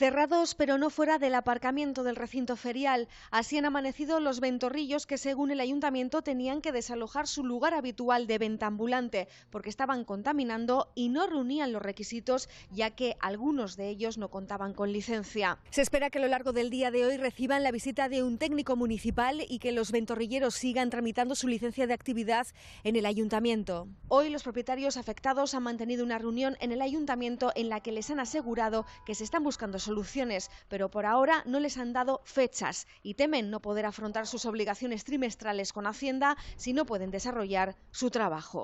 Cerrados pero no fuera del aparcamiento del recinto ferial, así han amanecido los ventorrillos que según el ayuntamiento tenían que desalojar su lugar habitual de venta ambulante porque estaban contaminando y no reunían los requisitos ya que algunos de ellos no contaban con licencia. Se espera que a lo largo del día de hoy reciban la visita de un técnico municipal y que los ventorrilleros sigan tramitando su licencia de actividad en el ayuntamiento. Hoy los propietarios afectados han mantenido una reunión en el ayuntamiento en la que les han asegurado que se están buscando soluciones, pero por ahora no les han dado fechas y temen no poder afrontar sus obligaciones trimestrales con Hacienda si no pueden desarrollar su trabajo.